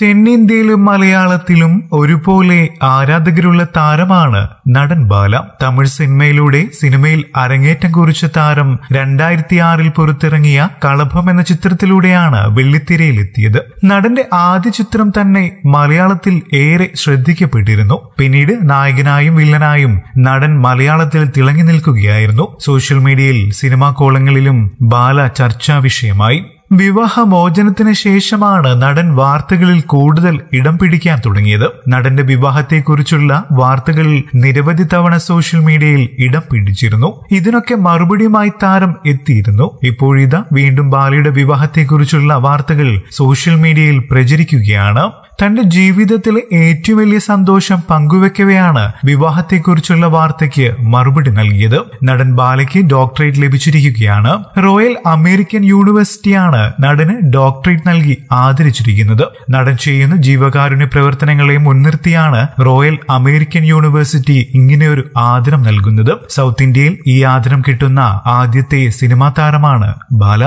തെന്നിന്ത്യയിലും മലയാളത്തിലും ഒരുപോലെ ആരാധകരുള്ള താരമാണ് നടൻ ബാല തമിഴ് സിനിമയിലൂടെ സിനിമയിൽ അരങ്ങേറ്റം കുറിച്ച താരം രണ്ടായിരത്തി ആറിൽ പുറത്തിറങ്ങിയ കളഭം എന്ന ചിത്രത്തിലൂടെയാണ് വെള്ളിത്തിരയിലെത്തിയത് നടന്റെ ആദ്യ ചിത്രം തന്നെ മലയാളത്തിൽ ഏറെ ശ്രദ്ധിക്കപ്പെട്ടിരുന്നു പിന്നീട് നായകനായും വില്ലനായും നടൻ മലയാളത്തിൽ തിളങ്ങി നിൽക്കുകയായിരുന്നു സോഷ്യൽ മീഡിയയിൽ സിനിമാ കോളങ്ങളിലും ബാല ചർച്ചാ വിഷയമായി വിവാഹമോചനത്തിന് ശേഷമാണ് നടൻ വാർത്തകളിൽ കൂടുതൽ ഇടം പിടിക്കാൻ തുടങ്ങിയത് നടന്റെ വിവാഹത്തെക്കുറിച്ചുള്ള വാർത്തകളിൽ നിരവധി തവണ സോഷ്യൽ മീഡിയയിൽ ഇടം പിടിച്ചിരുന്നു ഇതിനൊക്കെ മറുപടിയുമായി താരം എത്തിയിരുന്നു ഇപ്പോഴിതാ വീണ്ടും ബാലയുടെ വിവാഹത്തെക്കുറിച്ചുള്ള വാർത്തകൾ സോഷ്യൽ മീഡിയയിൽ പ്രചരിക്കുകയാണ് തന്റെ ജീവിതത്തിലെ ഏറ്റവും വലിയ സന്തോഷം പങ്കുവെക്കവെയാണ് വിവാഹത്തെക്കുറിച്ചുള്ള വാർത്തയ്ക്ക് മറുപടി നൽകിയത് നടൻ ബാലയ്ക്ക് ഡോക്ടറേറ്റ് ലഭിച്ചിരിക്കുകയാണ് റോയൽ അമേരിക്കൻ യൂണിവേഴ്സിറ്റിയാണ് നടന് ഡോക്ടറേറ്റ് നൽകി ആദരിച്ചിരിക്കുന്നത് നടൻ ചെയ്യുന്ന ജീവകാരുണ്യ പ്രവർത്തനങ്ങളെ മുൻനിർത്തിയാണ് റോയൽ അമേരിക്കൻ യൂണിവേഴ്സിറ്റി ഇങ്ങനെയൊരു ആദരം നൽകുന്നത് സൗത്ത് ഇന്ത്യയിൽ ഈ ആദരം കിട്ടുന്ന ആദ്യത്തെ സിനിമാ താരമാണ് ബാല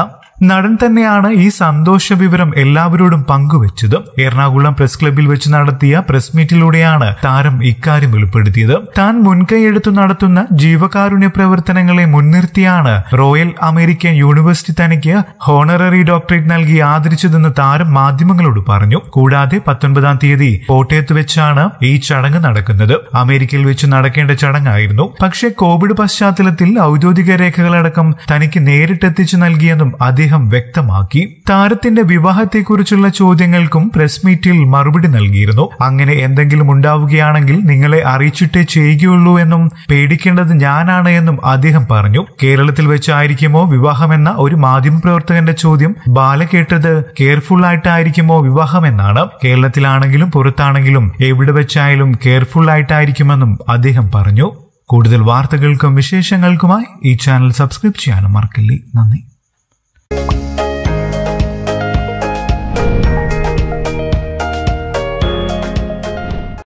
നടൻ തന്നെയാണ് ഈ സന്തോഷ വിവരം എല്ലാവരോടും പങ്കുവച്ചതും എറണാകുളം പ്രസ് ക്ലബിൽ വെച്ച് നടത്തിയ പ്രസ് മീറ്റിലൂടെയാണ് താരം ഇക്കാര്യം വെളിപ്പെടുത്തിയത് താൻ മുൻകൈയെടുത്തു നടത്തുന്ന ജീവകാരുണ്യ പ്രവർത്തനങ്ങളെ മുൻനിർത്തിയാണ് റോയൽ അമേരിക്കൻ യൂണിവേഴ്സിറ്റി തനിക്ക് ഹോണററി ഡോക്ടറേറ്റ് നൽകി ആദരിച്ചതെന്ന് താരം മാധ്യമങ്ങളോട് പറഞ്ഞു കൂടാതെ പത്തൊൻപതാം തീയതി കോട്ടയത്ത് വെച്ചാണ് ഈ ചടങ്ങ് നടക്കുന്നത് അമേരിക്കയിൽ വെച്ച് നടക്കേണ്ട ചടങ്ങായിരുന്നു പക്ഷേ കോവിഡ് പശ്ചാത്തലത്തിൽ ഔദ്യോഗിക രേഖകളടക്കം തനിക്ക് നേരിട്ടെത്തിച്ചു നൽകിയെന്നും അദ്ദേഹം അദ്ദേഹം വ്യക്തമാക്കി താരത്തിന്റെ വിവാഹത്തെക്കുറിച്ചുള്ള ചോദ്യങ്ങൾക്കും പ്രസ് മീറ്റിൽ മറുപടി നൽകിയിരുന്നു അങ്ങനെ എന്തെങ്കിലും ഉണ്ടാവുകയാണെങ്കിൽ നിങ്ങളെ അറിയിച്ചിട്ടേ ചെയ്യുകയുള്ളൂ എന്നും പേടിക്കേണ്ടത് ഞാനാണ് എന്നും അദ്ദേഹം പറഞ്ഞു കേരളത്തിൽ വെച്ചായിരിക്കുമോ വിവാഹമെന്ന ഒരു മാധ്യമപ്രവർത്തകന്റെ ചോദ്യം ബാല കേട്ടത് കെയർഫുൾ ആയിട്ടായിരിക്കുമോ വിവാഹമെന്നാണ് കേരളത്തിലാണെങ്കിലും പുറത്താണെങ്കിലും എവിടെ വെച്ചായാലും കെയർഫുൾ ആയിട്ടായിരിക്കുമെന്നും അദ്ദേഹം പറഞ്ഞു കൂടുതൽ വാർത്തകൾക്കും വിശേഷങ്ങൾക്കുമായി ഈ ചാനൽ സബ്സ്ക്രൈബ് ചെയ്യാനും മറക്കില്ലേ നന്ദി